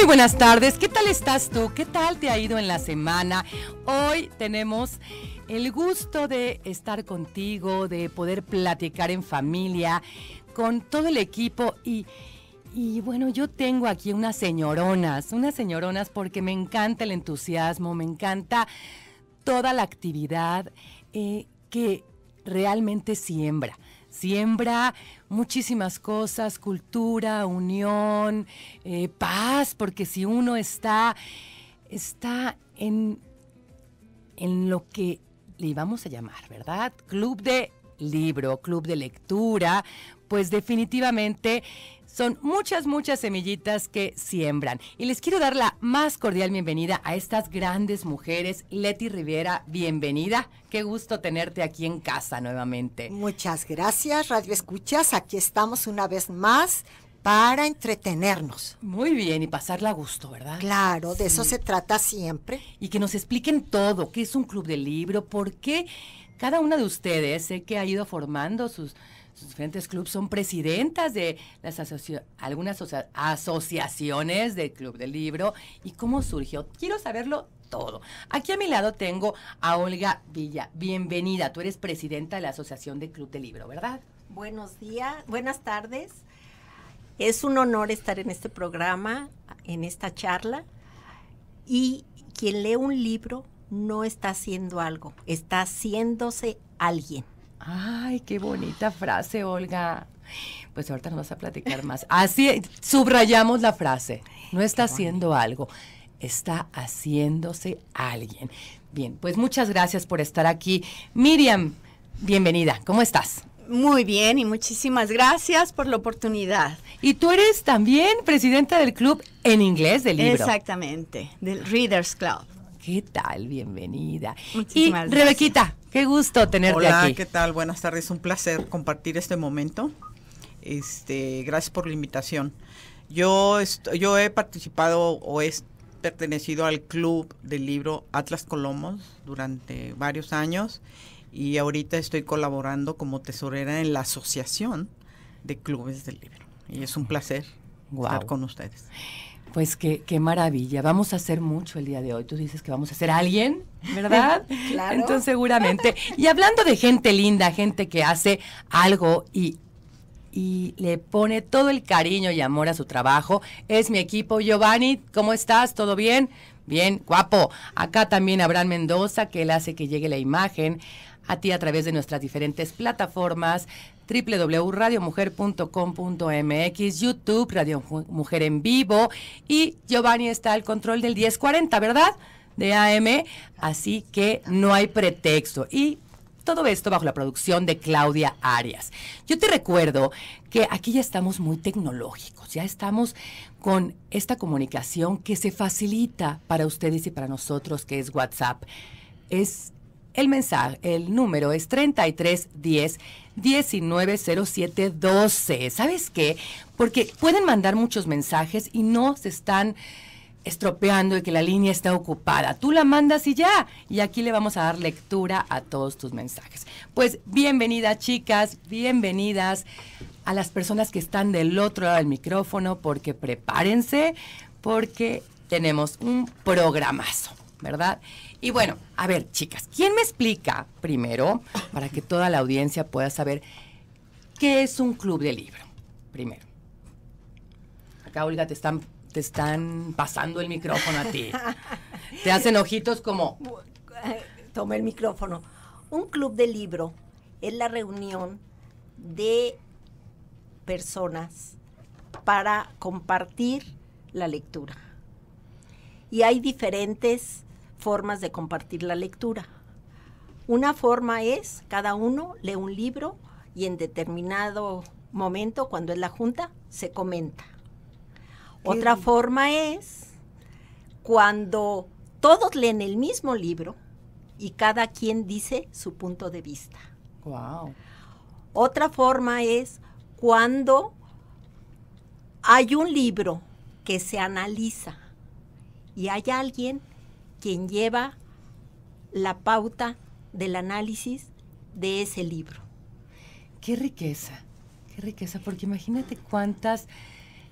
Muy buenas tardes, ¿qué tal estás tú? ¿Qué tal te ha ido en la semana? Hoy tenemos el gusto de estar contigo, de poder platicar en familia, con todo el equipo y... bueno, yo tengo aquí unas señoronas, unas señoronas porque me encanta el entusiasmo, me encanta toda la actividad eh, que realmente siembra siembra muchísimas cosas, cultura, unión, eh, paz, porque si uno está, está en, en lo que le íbamos a llamar, ¿verdad? Club de libro, club de lectura, pues definitivamente son muchas, muchas semillitas que siembran. Y les quiero dar la más cordial bienvenida a estas grandes mujeres. Leti Rivera, bienvenida. Qué gusto tenerte aquí en casa nuevamente. Muchas gracias, Radio Escuchas. Aquí estamos una vez más para entretenernos. Muy bien, y pasarla a gusto, ¿verdad? Claro, de eso se trata siempre. Y que nos expliquen todo, qué es un club de libro, por qué cada una de ustedes sé que ha ido formando sus, diferentes clubes, son presidentas de las algunas asociaciones del Club del Libro. ¿Y cómo surgió? Quiero saberlo todo. Aquí a mi lado tengo a Olga Villa. Bienvenida, tú eres presidenta de la Asociación de Club del Libro, ¿verdad? Buenos días, buenas tardes. Es un honor estar en este programa, en esta charla. Y quien lee un libro no está haciendo algo, está haciéndose alguien. Ay, qué bonita frase, Olga. Pues ahorita nos vas a platicar más. Así subrayamos la frase. No está haciendo algo, está haciéndose alguien. Bien, pues muchas gracias por estar aquí. Miriam, bienvenida. ¿Cómo estás? Muy bien y muchísimas gracias por la oportunidad. Y tú eres también presidenta del club en inglés del libro. Exactamente, del Readers Club. ¿Qué tal? Bienvenida. y, Rebequita, qué gusto tenerte aquí. Hola, ¿qué tal? Buenas tardes, un placer compartir este momento. Este, gracias por la invitación. Yo, yo he participado o he pertenecido al club del libro Atlas Colomos durante varios años y ahorita estoy colaborando como tesorera en la asociación de clubes del libro. Y es un ah. placer estar con ustedes. Pues qué, qué maravilla. Vamos a hacer mucho el día de hoy. Tú dices que vamos a hacer alguien, ¿verdad? claro. Entonces, seguramente. Y hablando de gente linda, gente que hace algo y y le pone todo el cariño y amor a su trabajo. Es mi equipo. Giovanni, ¿cómo estás? ¿Todo bien? Bien, guapo. Acá también Abraham Mendoza, que él hace que llegue la imagen a ti a través de nuestras diferentes plataformas www.radiomujer.com.mx, YouTube, Radio Mujer en Vivo y Giovanni está al control del 1040, ¿verdad? De AM, así que no hay pretexto. Y todo esto bajo la producción de Claudia Arias. Yo te recuerdo que aquí ya estamos muy tecnológicos, ya estamos con esta comunicación que se facilita para ustedes y para nosotros, que es WhatsApp. Es el mensaje, el número es 3310 190712. ¿Sabes qué? Porque pueden mandar muchos mensajes y no se están estropeando y que la línea está ocupada. Tú la mandas y ya. Y aquí le vamos a dar lectura a todos tus mensajes. Pues bienvenidas chicas, bienvenidas a las personas que están del otro lado del micrófono porque prepárense porque tenemos un programazo. ¿verdad? Y bueno, a ver, chicas, ¿quién me explica primero para que toda la audiencia pueda saber qué es un club de libro? Primero. Acá, Olga, te están, te están pasando el micrófono a ti. te hacen ojitos como... Eh, toma el micrófono. Un club de libro es la reunión de personas para compartir la lectura. Y hay diferentes formas de compartir la lectura. Una forma es, cada uno lee un libro y en determinado momento, cuando es la junta, se comenta. Otra forma es cuando todos leen el mismo libro y cada quien dice su punto de vista. Otra forma es cuando hay un libro que se analiza y hay alguien quien lleva la pauta del análisis de ese libro. Qué riqueza, qué riqueza, porque imagínate cuántas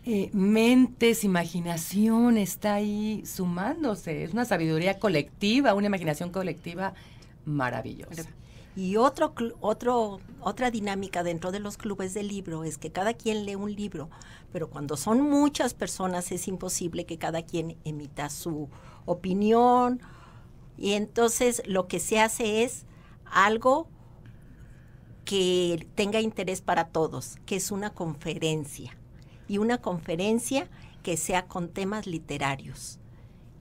eh, mentes, imaginación está ahí sumándose. Es una sabiduría colectiva, una imaginación colectiva maravillosa. Y otro, otro, otra dinámica dentro de los clubes de libro es que cada quien lee un libro, pero cuando son muchas personas es imposible que cada quien emita su opinión. Y entonces lo que se hace es algo que tenga interés para todos, que es una conferencia. Y una conferencia que sea con temas literarios.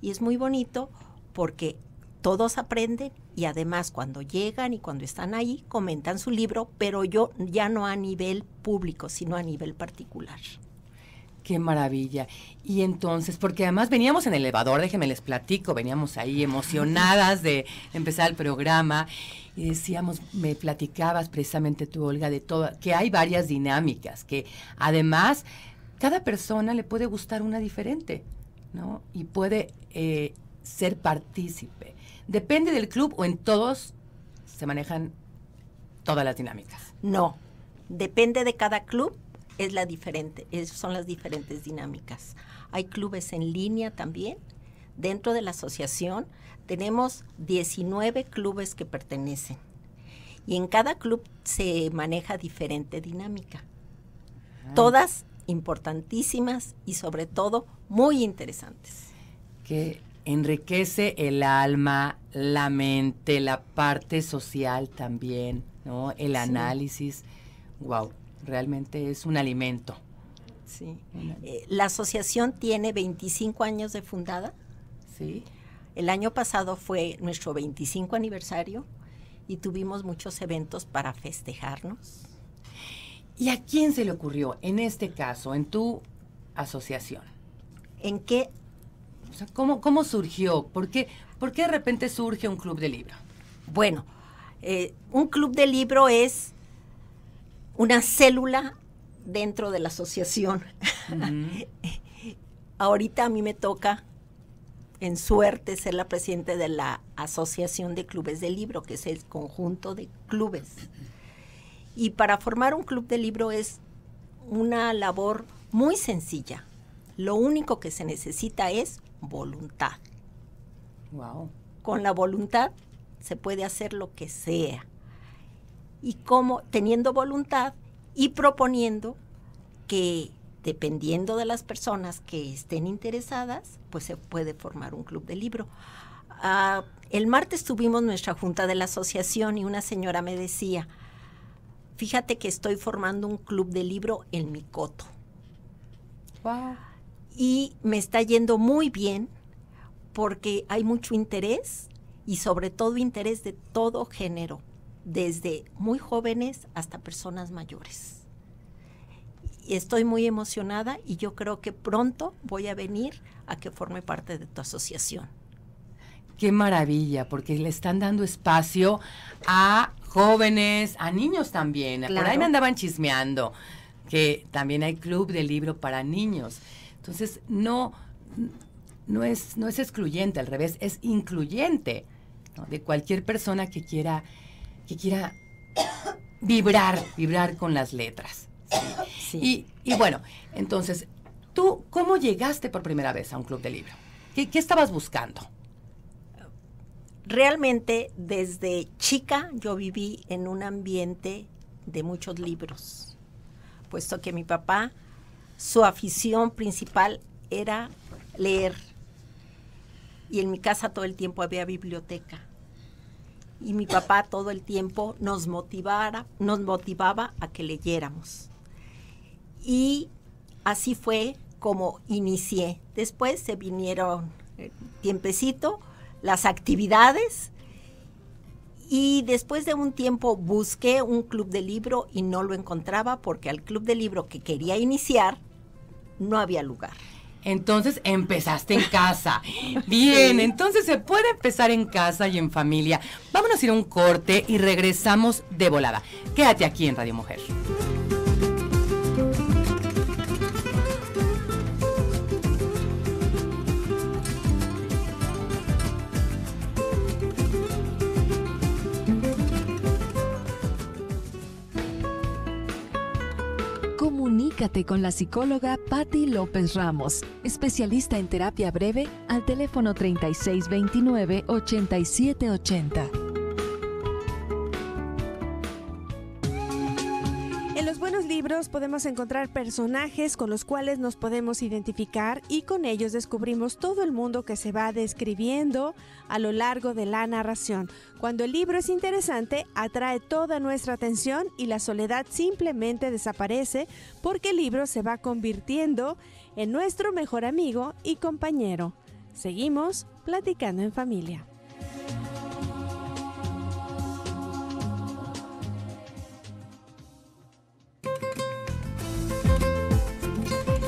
Y es muy bonito porque todos aprenden y además cuando llegan y cuando están ahí comentan su libro, pero yo ya no a nivel público, sino a nivel particular. Qué maravilla. Y entonces, porque además veníamos en el elevador, déjenme les platico, veníamos ahí emocionadas de empezar el programa y decíamos, me platicabas precisamente tú, Olga, de todo, que hay varias dinámicas, que además cada persona le puede gustar una diferente, ¿no? Y puede eh, ser partícipe ¿Depende del club o en todos se manejan todas las dinámicas? No, depende de cada club, es la diferente, son las diferentes dinámicas. Hay clubes en línea también. Dentro de la asociación tenemos 19 clubes que pertenecen y en cada club se maneja diferente dinámica. Ah. Todas importantísimas y sobre todo muy interesantes. Que enriquece el alma, la mente, la parte social también, ¿no? El análisis. Wow, realmente es un alimento. Sí. Eh, la asociación tiene 25 años de fundada. Sí. El año pasado fue nuestro 25 aniversario y tuvimos muchos eventos para festejarnos. ¿Y a quién se le ocurrió en este caso, en tu asociación? ¿En qué ¿cómo, surgió? ¿Por qué, de repente surge un club de libro? Bueno, eh, un club de libro es una célula dentro de la asociación. Ahorita a mí me toca, en suerte, ser la presidenta de la Asociación de Clubes de Libro, que es el conjunto de clubes. Y para formar un club de libro es una labor muy sencilla. Lo único que se necesita es voluntad. Wow. Con la voluntad se puede hacer lo que sea. Y como teniendo voluntad y proponiendo que dependiendo de las personas que estén interesadas, pues se puede formar un club de libro. Ah, el martes tuvimos nuestra junta de la asociación y una señora me decía, fíjate que estoy formando un club de libro en mi coto. Wow y me está yendo muy bien porque hay mucho interés y sobre todo interés de todo género, desde muy jóvenes hasta personas mayores. Estoy muy emocionada y yo creo que pronto voy a venir a que forme parte de tu asociación. Qué maravilla, porque le están dando espacio a jóvenes, a niños también. Por ahí me andaban chismeando que también hay club de libro para niños. Entonces, no, no, es, excluyente, al revés, es incluyente de cualquier persona que quiera, que quiera vibrar, vibrar con las letras. Y, bueno, entonces, ¿tú cómo llegaste por primera vez a un club de libro? qué estabas buscando? Realmente desde chica yo viví en un ambiente de muchos libros, puesto que mi papá su afición principal era leer. Y en mi casa todo el tiempo había biblioteca. Y mi papá todo el tiempo nos, nos motivaba a que leyéramos. Y así fue como inicié. Después se vinieron eh, tiempecito las actividades y después de un tiempo busqué un club de libro y no lo encontraba porque al club de libro que quería iniciar no había lugar. Entonces empezaste en casa. Bien, entonces se puede empezar en casa y en familia. Vámonos a ir a un corte y regresamos de volada. Quédate aquí en Radio Mujer. con la psicóloga Patti López Ramos, especialista en terapia breve, al teléfono 3629 8780. libros podemos encontrar personajes con los cuales nos podemos identificar y con ellos descubrimos todo el mundo que se va describiendo a lo largo de la narración. Cuando el libro es interesante, atrae toda nuestra atención y la soledad simplemente desaparece porque el libro se va convirtiendo en nuestro mejor amigo y compañero. Seguimos platicando en familia.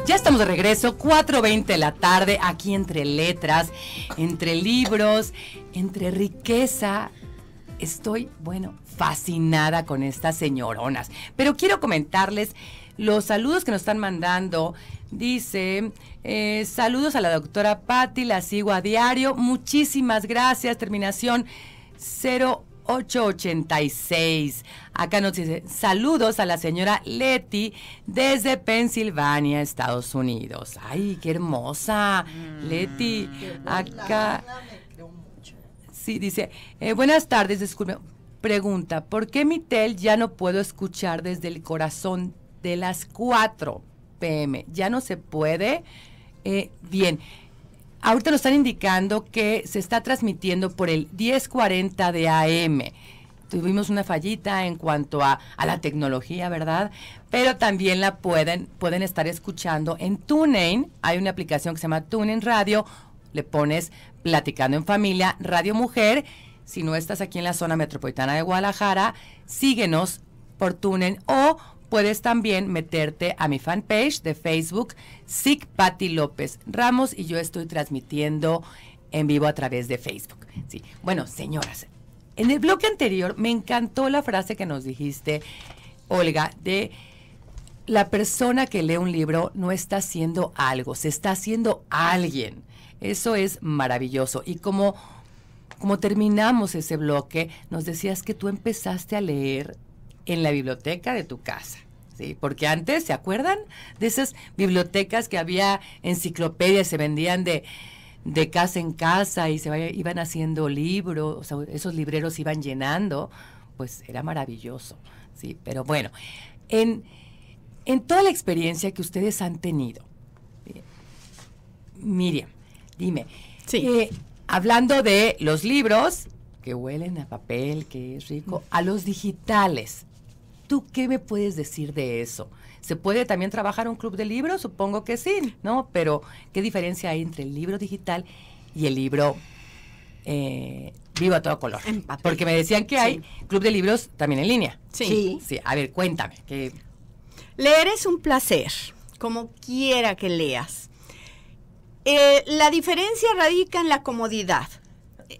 Ya estamos de regreso, 4.20 de la tarde, aquí entre letras, entre libros, entre riqueza. Estoy, bueno, fascinada con estas señoronas. Pero quiero comentarles los saludos que nos están mandando. Dice, eh, saludos a la doctora Patti, la sigo a diario. Muchísimas gracias. Terminación 0 886. Acá nos dice saludos a la señora Leti desde Pensilvania, Estados Unidos. Ay, qué hermosa. Mm, Leti, acá... Sí, dice, eh, buenas tardes, disculpe. Pregunta, ¿por qué mi tel ya no puedo escuchar desde el corazón de las 4 pm? ¿Ya no se puede? Eh, bien. Ahorita nos están indicando que se está transmitiendo por el 1040 de AM. Tuvimos una fallita en cuanto a, la tecnología, ¿verdad? Pero también la pueden, pueden estar escuchando en TuneIn. Hay una aplicación que se llama TuneIn Radio. Le pones Platicando en Familia, Radio Mujer. Si no estás aquí en la zona metropolitana de Guadalajara, síguenos por TuneIn o puedes también meterte a mi fanpage de Facebook, SIC Patty López Ramos, y yo estoy transmitiendo en vivo a través de Facebook. Sí. Bueno, señoras, en el bloque anterior me encantó la frase que nos dijiste, Olga, de la persona que lee un libro no está haciendo algo, se está haciendo alguien. Eso es maravilloso. Y como, como terminamos ese bloque, nos decías que tú empezaste a leer en la biblioteca de tu casa. Sí, porque antes, ¿se acuerdan de esas bibliotecas que había enciclopedias, se vendían de, casa en casa y se iban haciendo libros, esos libreros iban llenando? Pues era maravilloso, ¿sí? Pero bueno, en, toda la experiencia que ustedes han tenido, Miriam, dime, eh, hablando de los libros que huelen a papel, que es rico, mm. a los digitales, ¿Tú qué me puedes decir de eso? ¿Se puede también trabajar un club de libros? Supongo que sí, ¿no? Pero, ¿qué diferencia hay entre el libro digital y el libro eh, vivo a todo color? Porque me decían que hay club de libros también en línea. Sí. Sí, a ver, cuéntame. Leer es un placer, como quiera que leas. Eh, la diferencia radica en la comodidad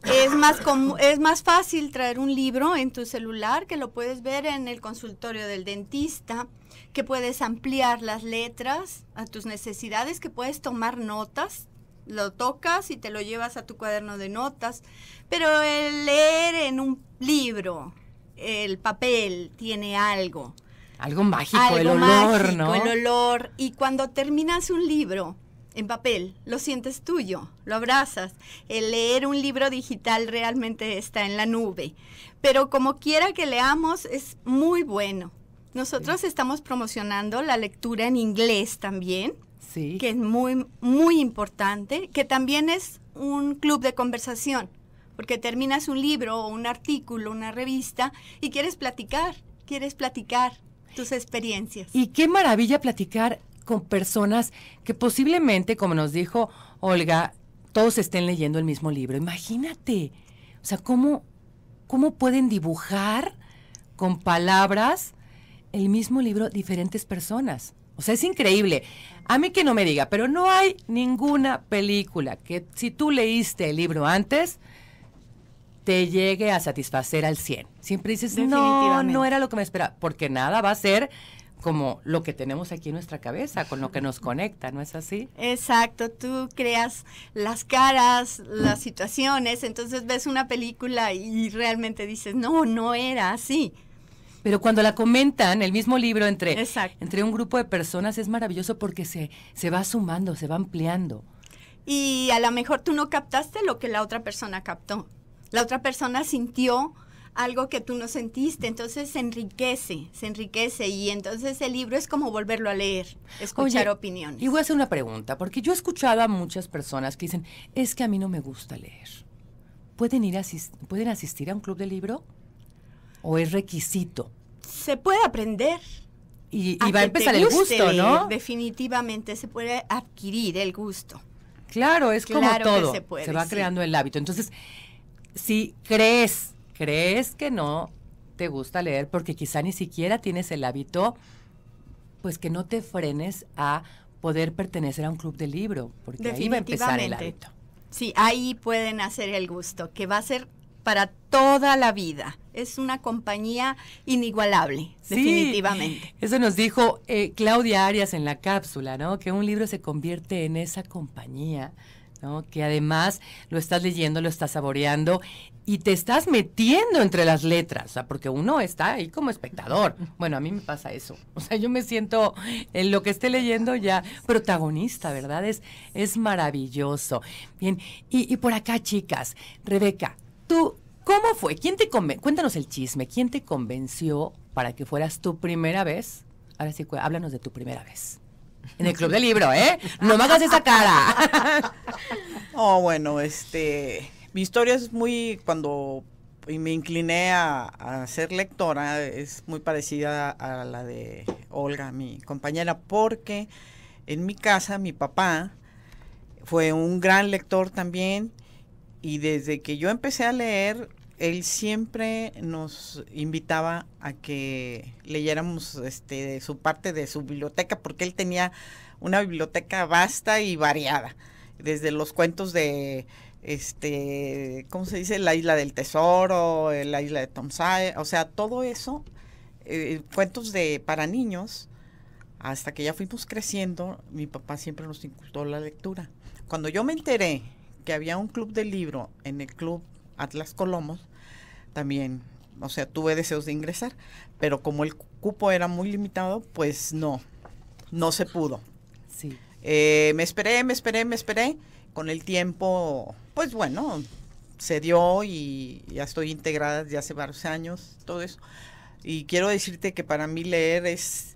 es más es más fácil traer un libro en tu celular que lo puedes ver en el consultorio del dentista, que puedes ampliar las letras a tus necesidades, que puedes tomar notas, lo tocas y te lo llevas a tu cuaderno de notas, pero el leer en un libro, el papel tiene algo. Algo mágico, el olor, ¿no? El olor. Y cuando terminas un libro, en papel, lo sientes tuyo, lo abrazas. El leer un libro digital realmente está en la nube. Pero como quiera que leamos, es muy bueno. Nosotros estamos promocionando la lectura en inglés también, que es muy, muy importante, que también es un club de conversación, porque terminas un libro o un artículo, una revista, y quieres platicar, quieres platicar tus experiencias. Y qué maravilla platicar con personas que posiblemente, como nos dijo Olga, todos estén leyendo el mismo libro. Imagínate, o sea, cómo, cómo pueden dibujar con palabras el mismo libro diferentes personas. O sea, es increíble. A mí que no me diga, pero no hay ninguna película que si tú leíste el libro antes, te llegue a satisfacer al 100. Siempre dices, no, no era lo que me esperaba, porque nada va a ser como lo que tenemos aquí en nuestra cabeza, con lo que nos conecta, ¿no es así? Exacto, tú creas las caras, las situaciones, entonces ves una película y realmente dices, no, no era así. Pero cuando la comentan, el mismo libro entre, entre un grupo de personas es maravilloso porque se, se va sumando, se va ampliando. Y a lo mejor tú no captaste lo que la otra persona captó. La otra persona sintió algo que tú no sentiste, entonces se enriquece, se enriquece y entonces el libro es como volverlo a leer, escuchar opiniones. Y voy a hacer una pregunta, porque yo he escuchado a muchas personas que dicen, es que a mí no me gusta leer. ¿Pueden, ir ¿pueden asistir a un club de libro? ¿O es requisito? Se puede aprender. Y, va a empezar el gusto, ¿no? Definitivamente se puede adquirir el gusto. Claro, es como todo. Se, va creando el hábito. Entonces, si crees crees que no te gusta leer porque quizá ni siquiera tienes el hábito, pues que no te frenes a poder pertenecer a un club de libro, porque ahí va a empezar el hábito. Sí, ahí pueden hacer el gusto, que va a ser para toda la vida. Es una compañía inigualable, definitivamente. Eso nos dijo eh, Claudia Arias en la cápsula, ¿no? Que un libro se convierte en esa compañía que además lo estás leyendo, lo estás saboreando y te estás metiendo entre las letras, porque uno está ahí como espectador. Bueno, a mí me pasa eso. O sea, yo me siento en lo que esté leyendo ya protagonista, ¿verdad? Es, es maravilloso. Bien, y, y por acá, chicas, Rebeca, tú, ¿cómo fue? ¿Quién te Cuéntanos el chisme, ¿quién te convenció para que fueras tu primera vez? Ahora sí, háblanos de tu primera vez en el club del libro, ¿eh? No me hagas esa cara. oh, bueno, este, mi historia es muy, cuando me incliné a, a ser lectora, es muy parecida a la de Olga, mi compañera, porque en mi casa mi papá fue un gran lector también y desde que yo empecé a leer él siempre nos invitaba a que leyéramos este, su parte de su biblioteca, porque él tenía una biblioteca vasta y variada, desde los cuentos de, este, ¿cómo se dice? La isla del tesoro, eh, la isla de Tom o sea, todo eso, eh, cuentos de para niños, hasta que ya fuimos creciendo, mi papá siempre nos incultó la lectura. Cuando yo me enteré que había un club de libro en el club Atlas Colomos, también, o sea, tuve deseos de ingresar, pero como el cupo era muy limitado, pues no, no se pudo. Sí. Eh, me esperé, me esperé, me esperé. Con el tiempo, pues bueno, se dio y ya estoy integrada ya hace varios años, todo eso. Y quiero decirte que para mí leer es,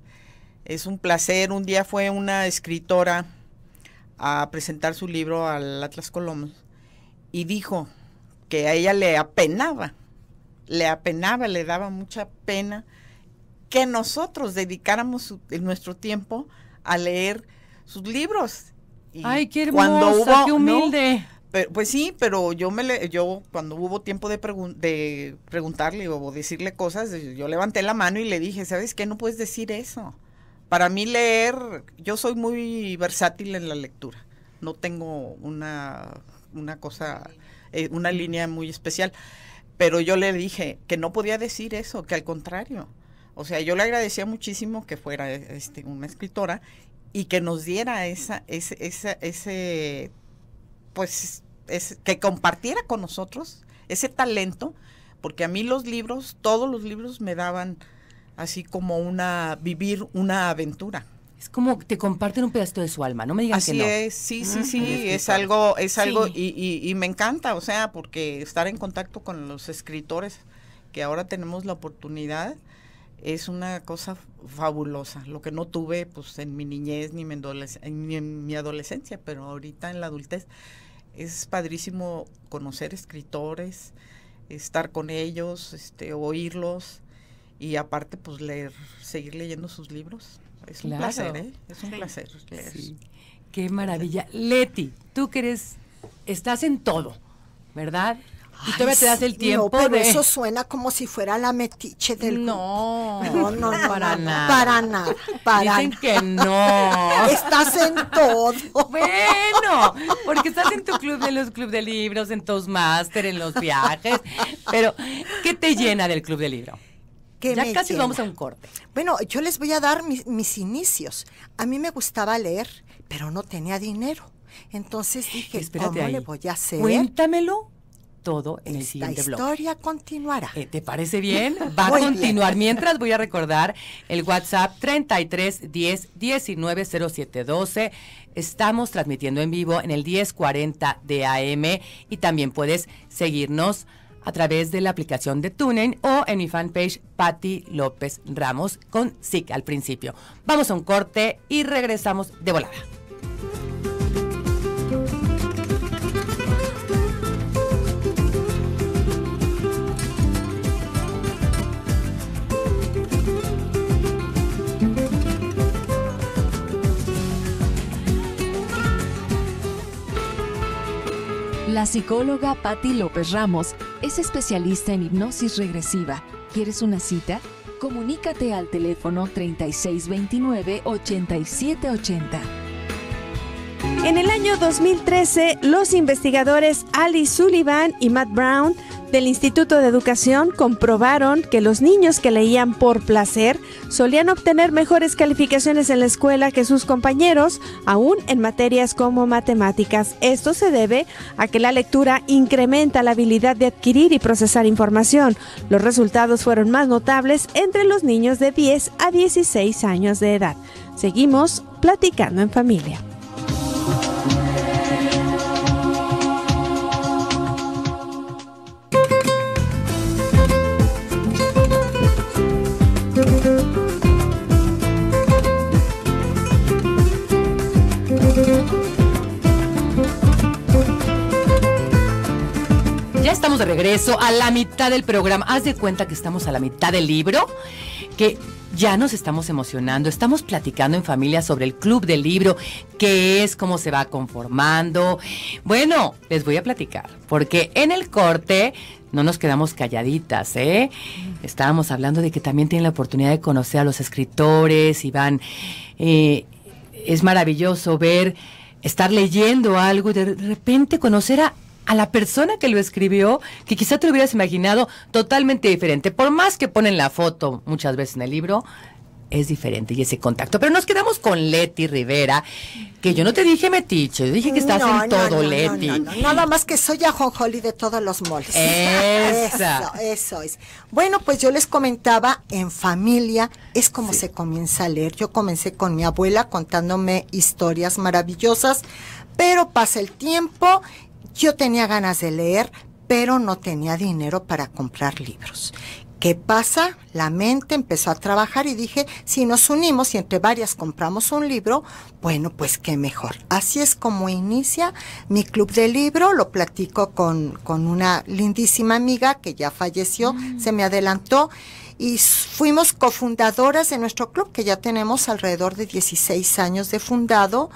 es un placer. Un día fue una escritora a presentar su libro al Atlas Colomos y dijo que a ella le apenaba le apenaba, le daba mucha pena que nosotros dedicáramos nuestro tiempo a leer sus libros. Y Ay, qué humilde. Pero, pues sí, pero yo me le, yo cuando hubo tiempo de, preguntarle o decirle cosas, yo levanté la mano y le dije, ¿sabes qué? No puedes decir eso. Para mí leer, yo soy muy versátil en la lectura. No tengo una, cosa, eh, una línea muy especial. Pero yo le dije que no podía decir eso, que al contrario. O sea, yo le agradecía muchísimo que fuera este, una escritora y que nos diera esa, ese, ese, pues, es que compartiera con nosotros ese talento, porque a mí los libros, todos los libros me daban así como una, vivir una aventura es como te comparten un pedazo de su alma, no me digas Así es, sí, sí, mm, sí, es algo, es algo, y, me encanta, o sea, porque estar en contacto con los escritores que ahora tenemos la oportunidad es una cosa fabulosa, lo que no tuve pues en mi niñez ni, en mi adolescencia, pero ahorita en la adultez es padrísimo conocer escritores, estar con ellos, este, oírlos y aparte pues leer, seguir leyendo sus libros. Es un placer, ¿eh? Es un placer Qué maravilla. Leti, tú que eres, estás en todo, ¿verdad? Y todavía te das el tiempo. No, pero eso suena como si fuera la metiche del. No, no, no, no, para nada. Para nada. Dicen que no. Estás en todo. Bueno, porque estás en tu club, de los club de libros, en máster en los viajes. Pero, ¿qué te llena del club de libros? ya casi vamos a un corte. Bueno, yo les voy a dar mis, inicios. A mí me gustaba leer, pero no tenía dinero. Entonces dije, ¿cómo le voy a hacer? Cuéntamelo todo en el siguiente blog. La historia continuará. Eh, ¿Te parece bien? Va a continuar. Mientras voy a recordar el WhatsApp 33 10 19 07 12. Estamos transmitiendo en vivo en el 1040 de AM y también puedes seguirnos a través de la aplicación de TuneIn o en mi fanpage Patti López Ramos con SIC al principio. Vamos a un corte y regresamos de volada. La psicóloga Patti López Ramos es especialista en hipnosis regresiva. ¿Quieres una cita? Comunícate al teléfono 3629 8780. En el año 2013, los investigadores Ali Sullivan y Matt Brown del Instituto de Educación comprobaron que los niños que leían por placer solían obtener mejores calificaciones en la escuela que sus compañeros, aún en materias como matemáticas. Esto se debe a que la lectura incrementa la habilidad de adquirir y procesar información. Los resultados fueron más notables entre los niños de 10 a 16 años de edad. Seguimos platicando en familia. regreso a la mitad del programa. Haz de cuenta que estamos a la mitad del libro, que ya nos estamos emocionando, estamos platicando en familia sobre el club del libro, qué es, cómo se va conformando. Bueno, les voy a platicar, porque en el corte no nos quedamos calladitas, ¿eh? Estábamos hablando de que también tienen la oportunidad de conocer a los escritores, Iván. Eh, es maravilloso ver estar leyendo algo y de repente conocer a a la persona que lo escribió, que quizá te lo hubieras imaginado totalmente diferente. Por más que ponen la foto muchas veces en el libro, es diferente y ese contacto. Pero nos quedamos con Leti Rivera, que yo no te dije Meticho yo dije que estás en todo, no, Leti. Nada más que soy a Holly de todos los moldes... eso, eso es. Bueno, pues yo les comentaba, en familia es como se comienza a leer. Yo comencé con mi abuela contándome historias maravillosas, pero pasa el tiempo yo tenía ganas de leer, pero no tenía dinero para comprar libros. ¿Qué pasa? La mente empezó a trabajar y dije, si nos unimos y entre varias compramos un libro, bueno, pues qué mejor. Así es como inicia mi club de libro. Lo platico con, con una lindísima amiga que ya falleció, mm. se me adelantó y fuimos cofundadoras de nuestro club, que ya tenemos alrededor de 16 años de fundado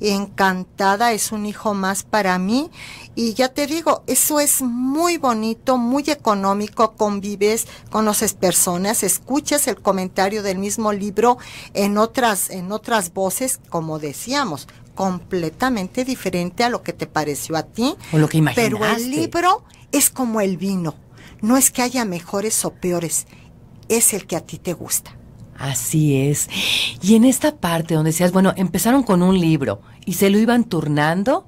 encantada, es un hijo más para mí. Y ya te digo, eso es muy bonito, muy económico, convives, conoces personas, escuchas el comentario del mismo libro en otras, en otras voces, como decíamos, completamente diferente a lo que te pareció a ti. lo que Pero el libro es como el vino, no es que haya mejores o peores, es el que a ti te gusta. Así es. Y en esta parte donde decías, bueno, empezaron con un libro y se lo iban turnando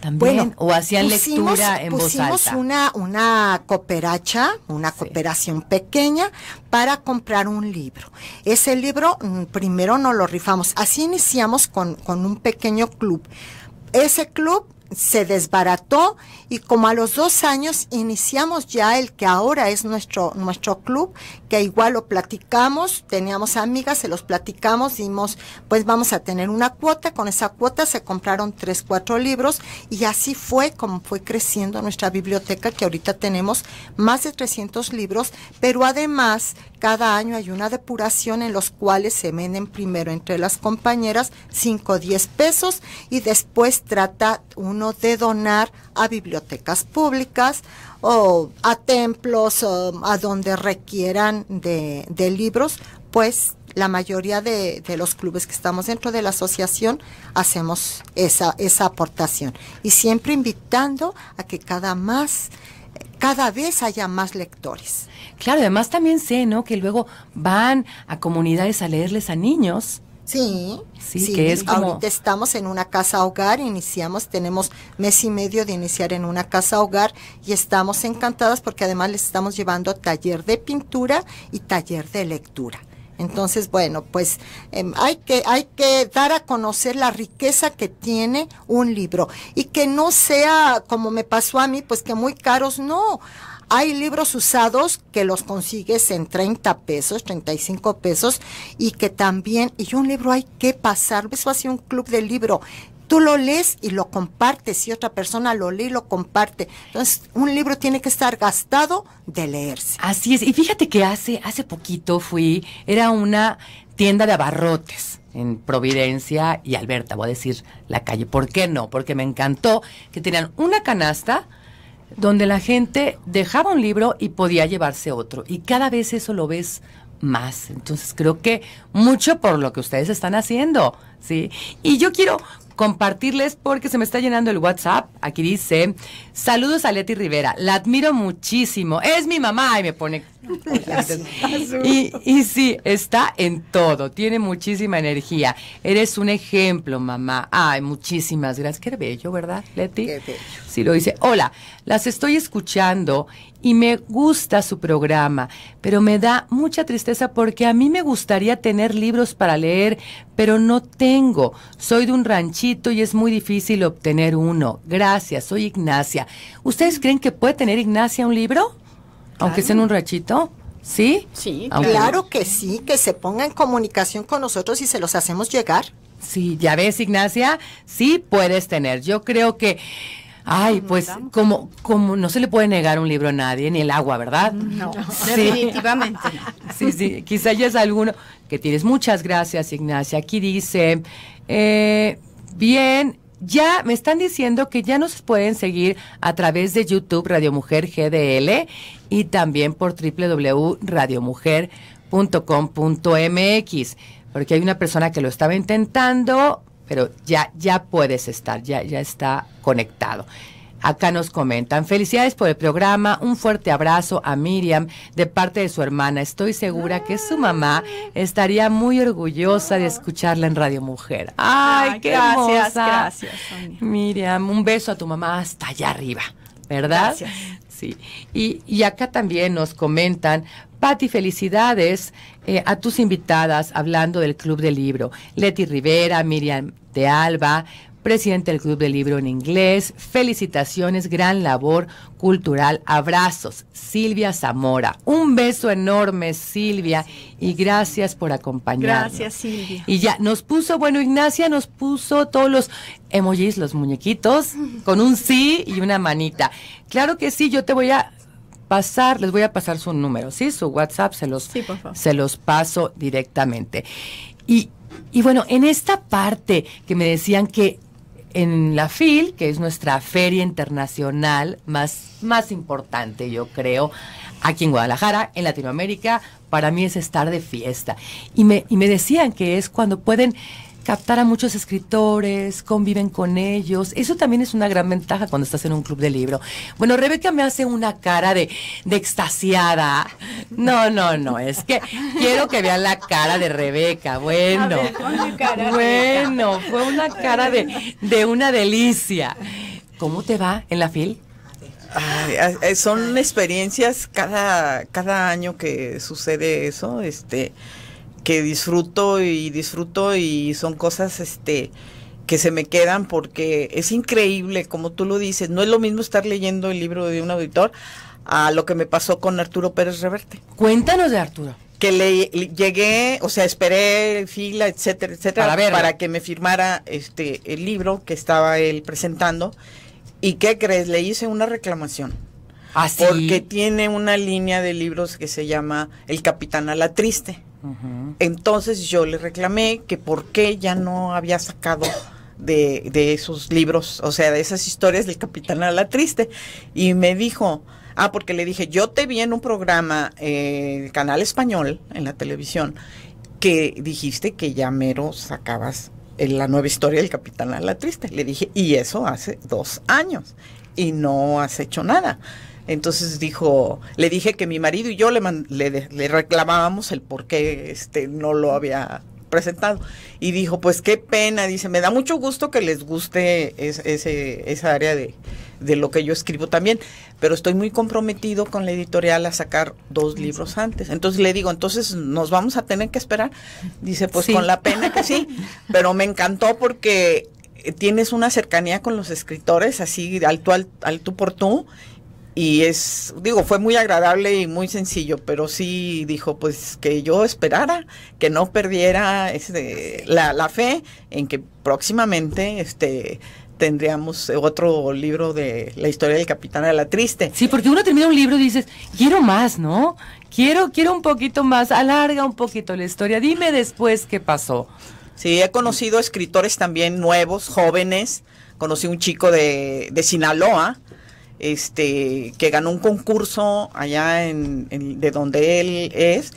también o hacían lectura en voz alta. una una cooperacha, una cooperación pequeña para comprar un libro. Ese libro mm, primero no lo rifamos. Así iniciamos con, con un pequeño club. Ese club se desbarató y como a los dos años iniciamos ya el que ahora es nuestro, nuestro club, que igual lo platicamos, teníamos amigas, se los platicamos, dimos, pues vamos a tener una cuota, con esa cuota se compraron tres, cuatro libros y así fue como fue creciendo nuestra biblioteca, que ahorita tenemos más de 300 libros, pero además cada año hay una depuración en los cuales se venden primero entre las compañeras 5 o 10 pesos y después trata uno de donar a bibliotecas públicas o a templos a donde requieran de, libros, pues la mayoría de, de, los clubes que estamos dentro de la asociación hacemos esa, esa aportación. Y siempre invitando a que cada más, cada vez haya más lectores. Claro, además también sé, ¿no? Que luego van a comunidades a leerles a niños. Sí, sí, sí, que es como... Ahorita estamos en una casa hogar, iniciamos, tenemos mes y medio de iniciar en una casa hogar y estamos encantadas porque además les estamos llevando taller de pintura y taller de lectura. Entonces, bueno, pues em, hay, que, hay que dar a conocer la riqueza que tiene un libro y que no sea como me pasó a mí, pues que muy caros, no hay libros usados que los consigues en 30 pesos, 35 pesos y que también, y un libro hay que pasar, eso hace un club de libro. Tú lo lees y lo compartes y otra persona lo lee y lo comparte. Entonces, un libro tiene que estar gastado de leerse. Así es. Y fíjate que hace, hace poquito fui, era una tienda de abarrotes en Providencia y Alberta, voy a decir la calle. ¿Por qué no? Porque me encantó que tenían una canasta donde la gente dejaba un libro y podía llevarse otro. Y cada vez eso lo ves más. Entonces creo que mucho por lo que ustedes están haciendo, ¿sí? Y yo quiero compartirles porque se me está llenando el WhatsApp. Aquí dice, saludos a Leti Rivera, la admiro muchísimo, es mi mamá y me pone y, sí, está en todo, tiene muchísima energía. Eres un ejemplo, mamá. Ay, muchísimas gracias. Qué bello, ¿verdad, Leti? Sí, lo dice. Hola, las estoy escuchando y me gusta su programa, pero me da mucha tristeza porque a mí me gustaría tener libros para leer, pero no tengo. Soy de un ranchito y es muy difícil obtener uno. Gracias, soy Ignacia. ¿Ustedes creen que puede tener Ignacia un libro? aunque sea en un rachito. ¿Sí? Sí, claro. que sí, que se ponga en comunicación con nosotros y se los hacemos llegar. Sí, ya ves, Ignacia, sí puedes tener. Yo creo que Ay, pues como como no se le puede negar un libro a nadie, ni el agua, ¿verdad? No, definitivamente. Sí, sí, quizá ya es alguno que tienes. Muchas gracias, Ignacia. Aquí dice, eh, bien, ya me están diciendo que ya nos pueden seguir a través de YouTube Radio Mujer GDL y también por www.radiomujer.com.mx, porque hay una persona que lo estaba intentando, pero ya ya puedes estar, ya ya está conectado. Acá nos comentan, felicidades por el programa, un fuerte abrazo a Miriam de parte de su hermana. Estoy segura que su mamá estaría muy orgullosa de escucharla en Radio Mujer. Ay, qué gracias, hermosa. gracias. Miriam, un beso a tu mamá hasta allá arriba, ¿verdad? Gracias. Sí. Y, acá también nos comentan, Patti, felicidades eh, a tus invitadas hablando del Club del Libro. Leti Rivera, Miriam de Alba, presidente del Club de Libro en Inglés. Felicitaciones, gran labor cultural. Abrazos, Silvia Zamora. Un beso enorme, Silvia, y gracias por acompañarnos. Gracias, Silvia. Y ya, nos puso, bueno, Ignacia nos puso todos los emojis, los muñequitos, con un sí y una manita. Claro que sí, yo te voy a pasar, les voy a pasar su número, ¿sí? Su WhatsApp se los, Se los paso directamente. Y, y bueno, en esta parte que me decían que en la FIL, que es nuestra feria internacional más, más importante, yo creo, aquí en Guadalajara, en Latinoamérica, para mí es estar de fiesta. Y me, y me decían que es cuando pueden captar a muchos escritores, conviven con ellos. Eso también es una gran ventaja cuando estás en un club de libro. Bueno, Rebeca me hace una cara de, de extasiada. No, no, no, es que quiero que vean la cara de Rebeca. Bueno, bueno, fue una cara de, de una delicia. ¿Cómo te va en la fil? son experiencias cada, cada año que sucede eso, este que disfruto y disfruto y son cosas este que se me quedan porque es increíble, como tú lo dices, no es lo mismo estar leyendo el libro de un auditor a lo que me pasó con Arturo Pérez Reverte. Cuéntanos de Arturo. Que le, llegué, o sea, esperé fila, etcétera, etcétera, para, que me firmara este el libro que estaba él presentando. ¿Y qué crees? Le hice una reclamación. así ah, Porque tiene una línea de libros que se llama El Capitán a la Triste. Entonces yo le reclamé que por qué ya no había sacado de, de esos libros, o sea, de esas historias del Capitán a la Triste. Y me dijo, ah, porque le dije, yo te vi en un programa, eh, Canal Español, en la televisión, que dijiste que ya mero sacabas en eh, la nueva historia del Capitán a la Triste. Le dije, y eso hace dos años, y no has hecho nada. Entonces dijo, le dije que mi marido y yo le, le, reclamábamos el por qué este, no lo había presentado. Y dijo, pues qué pena, dice, me da mucho gusto que les guste ese, esa área de, lo que yo escribo también, pero estoy muy comprometido con la editorial a sacar dos libros antes. Entonces le digo, entonces nos vamos a tener que esperar. Dice, pues con la pena que sí, pero me encantó porque eh, tienes una cercanía con los escritores así al tú, al, al tú por tú y es, digo, fue muy agradable y muy sencillo, pero sí dijo, pues que yo esperara, que no perdiera este, la, fe en que próximamente este tendríamos otro libro de la historia del capitán de la triste. Sí, porque uno termina un libro y dices, quiero más, ¿no? Quiero, quiero un poquito más, alarga un poquito la historia, dime después qué pasó. Sí, he conocido escritores también nuevos, jóvenes, conocí un chico de, de Sinaloa, este, que ganó un concurso allá en, de donde él es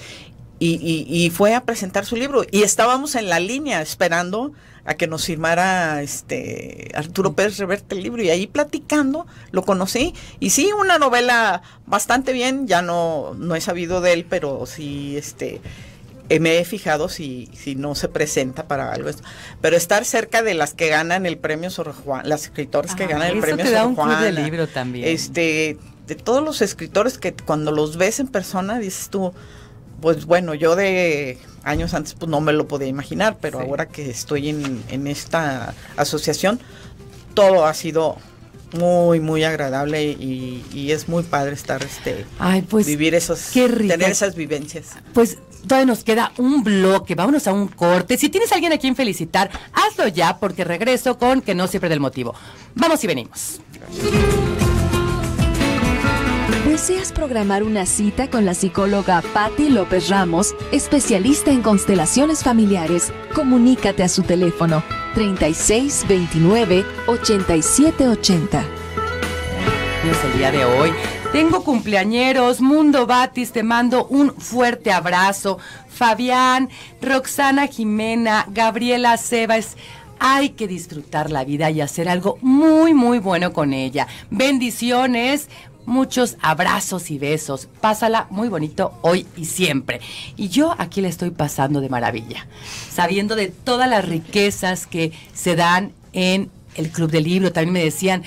y, fue a presentar su libro. Y estábamos en la línea esperando a que nos firmara este Arturo Pérez Reverte el libro y ahí platicando lo conocí y sí una novela bastante bien ya no no he sabido de él pero sí este eh, me he fijado si, si no se presenta para algo Pero estar cerca de las que ganan el premio Sor Juan, las escritores que ah, ganan el premio Sor Juan. de libro también. Este, de todos los escritores que cuando los ves en persona dices tú, pues bueno, yo de años antes pues no me lo podía imaginar, pero ahora que estoy en, esta asociación, todo ha sido muy muy agradable y, es muy padre estar este pues, vivir esos tener esas vivencias pues Todavía nos queda un bloque, vámonos a un corte. Si tienes alguien a quien felicitar, hazlo ya porque regreso con que no siempre del motivo. Vamos y venimos. ¿Deseas programar una cita con la psicóloga Patti López Ramos, especialista en constelaciones familiares? Comunícate a su teléfono 3629 8780. Es el día de hoy tengo cumpleañeros, Mundo Batis, te mando un fuerte abrazo. Fabián, Roxana Jimena, Gabriela Sebas. Hay que disfrutar la vida y hacer algo muy, muy bueno con ella. Bendiciones, muchos abrazos y besos. Pásala muy bonito hoy y siempre. Y yo aquí le estoy pasando de maravilla, sabiendo de todas las riquezas que se dan en el Club del Libro. También me decían,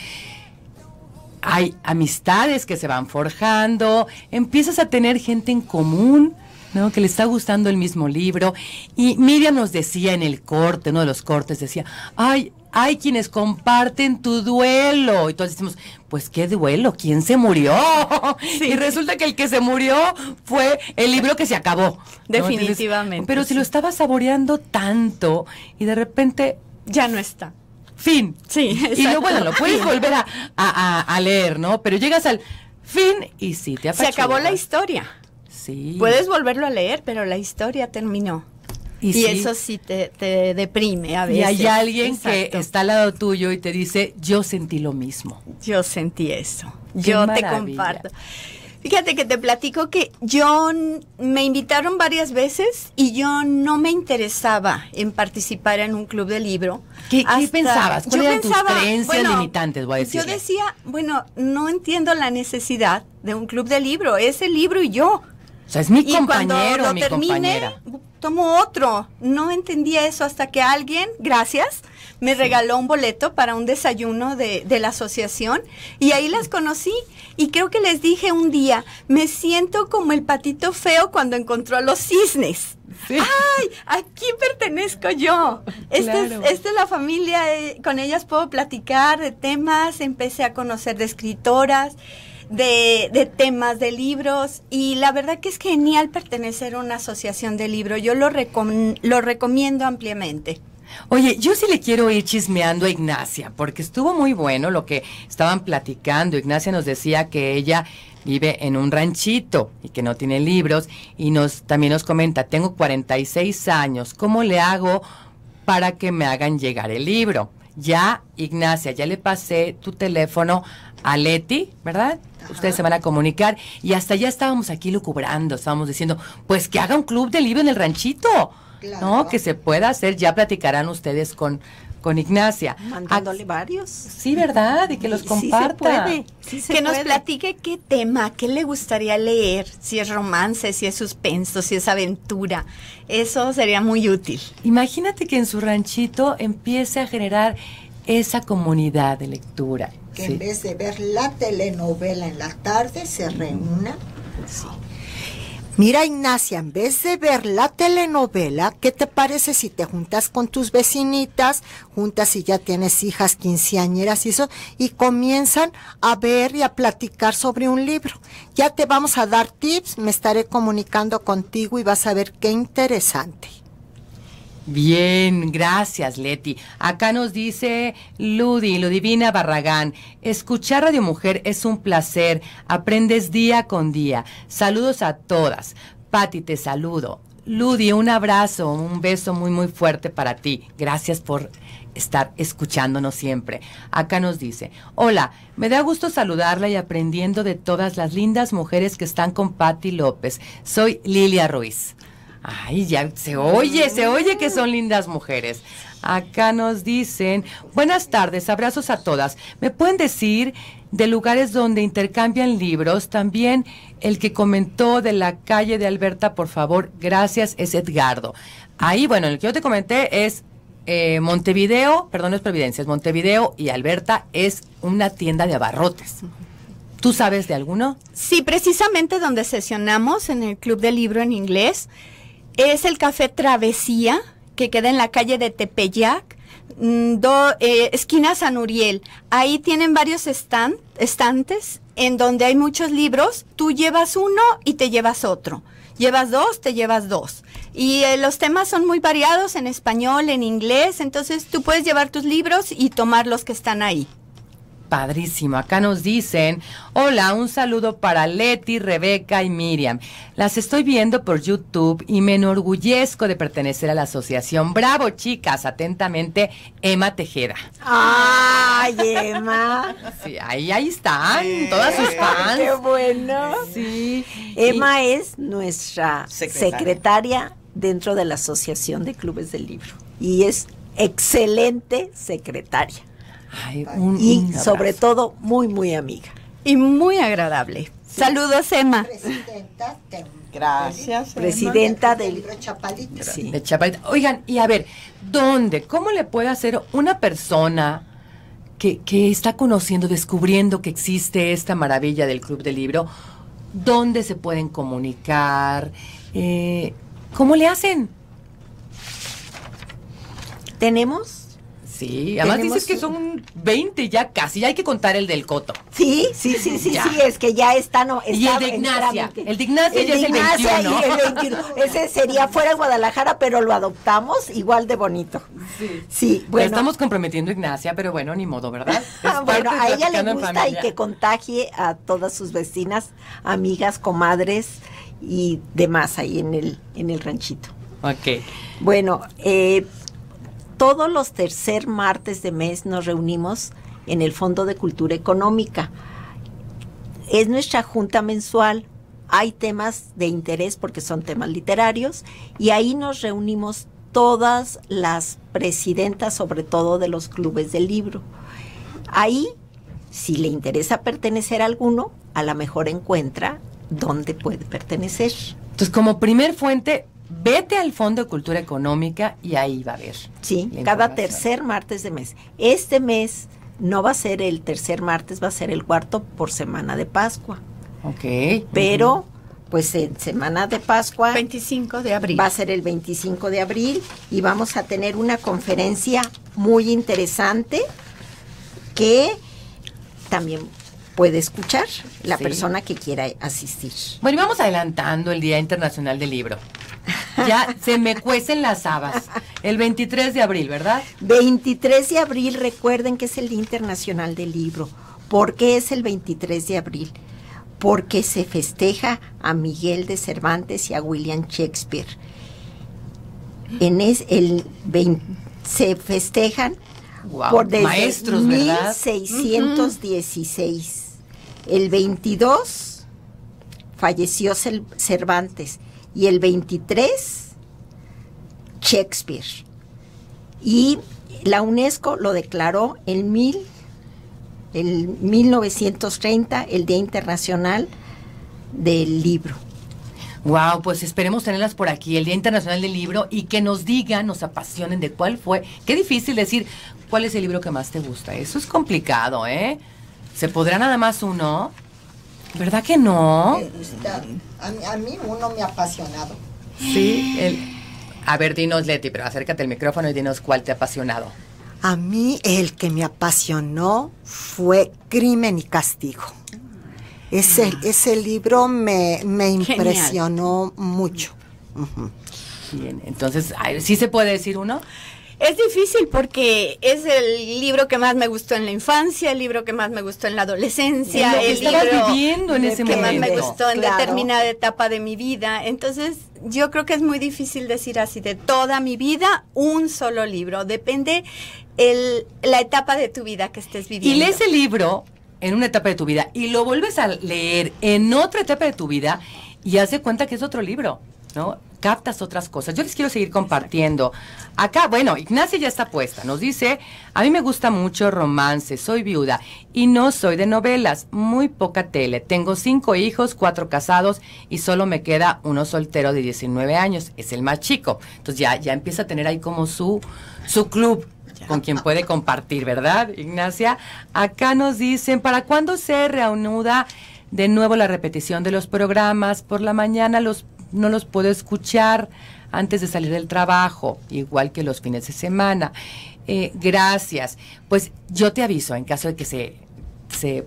hay amistades que se van forjando, empiezas a tener gente en común. ¿no? que le está gustando el mismo libro. Y Miriam nos decía en el corte, uno de los cortes, decía, ay, hay quienes comparten tu duelo. Y todos decimos, pues qué duelo, ¿quién se murió? Y resulta que el que se murió fue el libro que se acabó. Definitivamente. pero si lo estaba saboreando tanto y de repente... Ya no está fin. Sí, Y luego, bueno, lo puedes volver a, leer, ¿no? Pero llegas al fin y sí, te Se acabó la historia. Sí. Puedes volverlo a leer, pero la historia terminó. Y, eso sí te, deprime a veces. Y hay alguien que está al lado tuyo y te dice, yo sentí lo mismo. Yo sentí eso. yo te comparto. Fíjate que te platico que yo me invitaron varias veces y yo no me interesaba en participar en un club de libro. ¿Qué, ¿qué pensabas? ¿Cuáles tus creencias limitantes? yo decía, bueno, no entiendo la necesidad de un club de libro. Es el libro y yo. O sea, es mi compañero, cuando mi tomo otro. No entendía eso hasta que alguien, gracias, me regaló un boleto para un desayuno de, de, la asociación y ahí las conocí y creo que les dije un día, me siento como el patito feo cuando encontró a los cisnes. ¡Ay! Aquí pertenezco yo. Esta, es, esta es la familia, eh, con ellas puedo platicar de temas, empecé a conocer de escritoras de, temas, de libros, y la verdad que es genial pertenecer a una asociación de libros Yo lo, lo recomiendo ampliamente. Oye, yo sí le quiero ir chismeando a Ignacia, porque estuvo muy bueno lo que estaban platicando. Ignacia nos decía que ella vive en un ranchito y que no tiene libros y nos también nos comenta, "Tengo 46 años, ¿cómo le hago para que me hagan llegar el libro?" Ya, Ignacia, ya le pasé tu teléfono a ¿verdad? Ustedes se van a comunicar. Y hasta ya estábamos aquí lucubrando, estábamos diciendo, pues que haga un club de libro en el ranchito. ¿No? Que se pueda hacer, ya platicarán ustedes con, con Ignacia. Mandándole varios. Sí, ¿verdad? Y que los comparta. que nos platique qué tema, qué le gustaría leer, si es romance, si es suspenso, si es aventura. Eso sería muy útil. Imagínate que en su ranchito empiece a generar esa comunidad de lectura. Que en vez de ver la telenovela en la tarde, se reúna Mira Ignacia, en vez de ver la telenovela, ¿qué te parece si te juntas con tus vecinitas, juntas si ya tienes hijas quinceañeras y eso, y comienzan a ver y a platicar sobre un libro? Ya te vamos a dar tips, me estaré comunicando contigo y vas a ver qué interesante. Bien, gracias Leti. Acá nos dice Ludi, Ludivina Barragán, escuchar Radio Mujer es un placer, aprendes día con día. Saludos a todas. Pati, te saludo. Ludi, un abrazo, un beso muy muy fuerte para ti. Gracias por estar escuchándonos siempre. Acá nos dice, hola, me da gusto saludarla y aprendiendo de todas las lindas mujeres que están con Patti López. Soy Lilia Ruiz. Ay, ya se oye, se oye que son lindas mujeres. Acá nos dicen, buenas tardes, abrazos a todas. ¿Me pueden decir de lugares donde intercambian libros? También el que comentó de la calle de Alberta, por favor, gracias, es Edgardo. Ahí, bueno, el que yo te comenté es eh, Montevideo, perdón, es Providencia, es Montevideo y Alberta es una tienda de abarrotes. ¿Tú sabes de alguno? Sí, precisamente donde sesionamos en el Club del Libro en Inglés es el café Travesía, que queda en la calle de Tepeyac, mm, eh, esquina San Uriel. Ahí tienen varios estantes en donde hay muchos libros. Tú llevas uno y te llevas otro. Llevas dos, te llevas dos. Y eh, los temas son muy variados en español, en inglés. Entonces tú puedes llevar tus libros y tomar los que están ahí padrísimo. Acá nos dicen, hola, un saludo para Leti, Rebeca y Miriam. Las estoy viendo por YouTube y me enorgullezco de pertenecer a la asociación. Bravo, chicas. Atentamente, Emma Tejera. Ay, Emma. Sí, ahí, están todas sus fans. Qué bueno. Sí. Emma es nuestra secretaria dentro de la Asociación de Clubes del Libro y es excelente secretaria y sobre todo muy, muy amiga. Y muy agradable. Saludos, Emma. Presidenta Gracias. Presidenta del libro Chapalita. Sí. Oigan, y a ver, ¿dónde? ¿Cómo le puede hacer una persona que, que está conociendo, descubriendo que existe esta maravilla del Club del Libro? ¿Dónde se pueden comunicar? Eh, ¿Cómo le hacen? Tenemos Sí, además dices que son 20 ya casi, hay que contar el del Coto. Sí, sí, sí, sí, sí, es que ya está Y el de Ignacia, el de Ignacia el ya de Ignacia el Y el 21. Ese sería fuera de Guadalajara, pero lo adoptamos igual de bonito. Sí. bueno. estamos comprometiendo a Ignacia, pero bueno, ni modo, ¿verdad? Ah, bueno, a ella le gusta y que contagie a todas sus vecinas, amigas, comadres y demás ahí en el en el ranchito. Ok. Bueno, eh, todos los tercer martes de mes nos reunimos en el Fondo de Cultura Económica. Es nuestra junta mensual. Hay temas de interés porque son temas literarios y ahí nos reunimos todas las presidentas, sobre todo de los clubes del libro. Ahí, si le interesa pertenecer a alguno, a lo mejor encuentra dónde puede pertenecer. Entonces, como primer fuente, vete al Fondo de Cultura Económica y ahí va a ver. Sí, cada tercer martes de mes. Este mes no va a ser el tercer martes, va a ser el cuarto por semana de Pascua. Ok. Pero, pues en semana de Pascua. 25 de abril. Va a ser el 25 de abril y vamos a tener una conferencia muy interesante que también puede escuchar la persona que quiera asistir. Bueno, y vamos adelantando el Día Internacional del Libro. Ya se me cuecen las habas. El 23 de abril, ¿verdad? 23 de abril, recuerden que es el Día Internacional del Libro. ¿Por qué es el 23 de abril? Porque se festeja a Miguel de Cervantes y a William Shakespeare. En es, el se festejan por desde 1616. El 22 falleció Cervantes y el 23 Shakespeare. Y la UNESCO lo declaró en el 1930 el Día Internacional del Libro. Wow, pues esperemos tenerlas por aquí, el Día Internacional del Libro, y que nos digan, nos apasionen de cuál fue. Qué difícil decir cuál es el libro que más te gusta. Eso es complicado, ¿eh? ¿Se podrá nada más uno? ¿Verdad que no? a, mí uno me ha apasionado. Sí, a ver, dinos Leti, pero acércate al micrófono y dinos cuál te ha apasionado. A mí el que me apasionó fue Crimen y Castigo. Ese, es ah. ese libro me, impresionó mucho. Bien, entonces, ¿sí se puede decir uno? Es difícil porque es el libro que más me gustó en la infancia, el libro que más me gustó en la adolescencia, el en que más me gustó en determinada etapa de mi vida. Entonces, yo creo que es muy difícil decir así de toda mi vida un solo libro. Depende la etapa de tu vida que estés viviendo. Y lees el libro en una etapa de tu vida y lo vuelves a leer en otra etapa de tu vida y hace cuenta que es otro libro. ¿no? captas otras cosas. Yo les quiero seguir compartiendo. Acá, bueno, Ignacia ya está puesta. Nos dice, a mí me gusta mucho romance, soy viuda y no soy de novelas, muy poca tele. Tengo cinco hijos, cuatro casados y solo me queda uno soltero de 19 años. Es el más chico. Entonces ya, ya empieza a tener ahí como su, su club con quien puede compartir, ¿verdad, Ignacia? Acá nos dicen, ¿para cuándo se reanuda de nuevo la repetición de los programas? Por la mañana los no los puedo escuchar antes de salir del trabajo, igual que los fines de semana. Eh, gracias. Pues yo te aviso en caso de que se,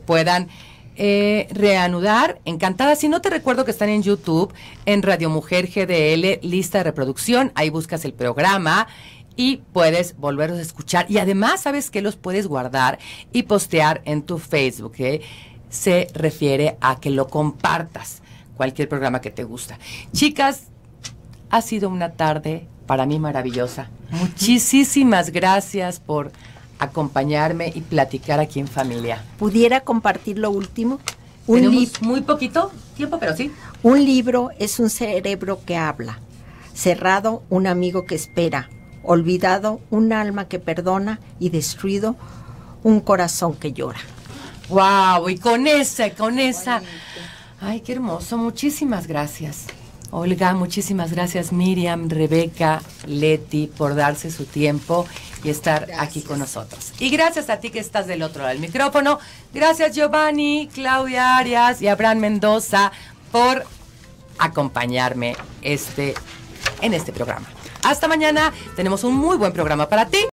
puedan eh, reanudar. Encantada. Si no te recuerdo que están en YouTube, en Radio Mujer GDL, lista de reproducción. Ahí buscas el programa y puedes volverlos a escuchar. Y además, sabes que los puedes guardar y postear en tu Facebook. ¿eh? Se refiere a que lo compartas cualquier programa que te gusta. Chicas, ha sido una tarde para mí maravillosa. Muchísimas gracias por acompañarme y platicar aquí en familia. ¿Pudiera compartir lo último? Un muy poquito tiempo, pero sí. Un libro es un cerebro que habla. Cerrado, un amigo que espera. Olvidado, un alma que perdona. Y destruido, un corazón que llora. ¡Wow! Y con esa, con esa. Ay, qué hermoso. Muchísimas gracias. Olga, muchísimas gracias Miriam, Rebeca, Leti por darse su tiempo y estar aquí con nosotros. Y gracias a ti que estás del otro lado del micrófono. Gracias Giovanni, Claudia Arias y Abraham Mendoza por acompañarme este, en este programa. Hasta mañana, tenemos un muy buen programa para ti.